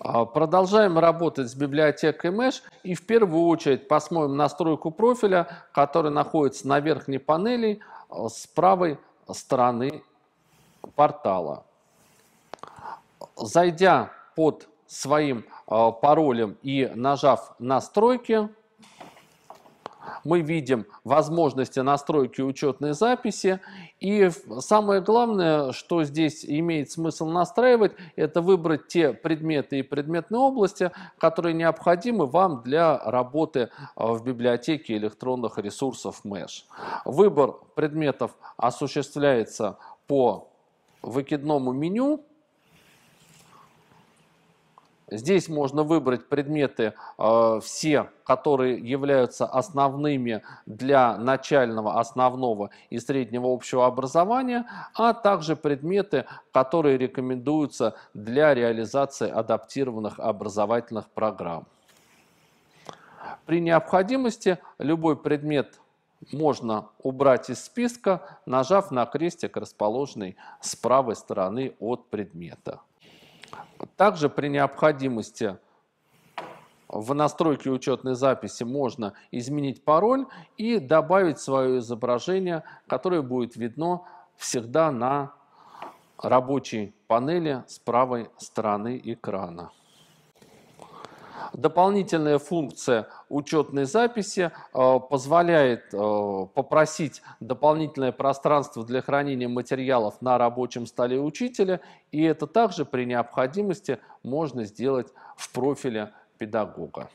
А, продолжаем работать с библиотекой Mesh и в первую очередь посмотрим настройку профиля, который находится на верхней панели а, с правой стороны портала. Зайдя под своим а, паролем и нажав «Настройки», мы видим возможности настройки учетной записи. И самое главное, что здесь имеет смысл настраивать, это выбрать те предметы и предметные области, которые необходимы вам для работы а, в библиотеке электронных ресурсов Mesh. Выбор предметов осуществляется по выкидному меню, Здесь можно выбрать предметы э, все, которые являются основными для начального, основного и среднего общего образования, а также предметы, которые рекомендуются для реализации адаптированных образовательных программ. При необходимости любой предмет можно убрать из списка, нажав на крестик, расположенный с правой стороны от предмета. Также при необходимости в настройке учетной записи можно изменить пароль и добавить свое изображение, которое будет видно всегда на рабочей панели с правой стороны экрана. Дополнительная функция учетной записи э, позволяет э, попросить дополнительное пространство для хранения материалов на рабочем столе учителя, и это также при необходимости можно сделать в профиле педагога.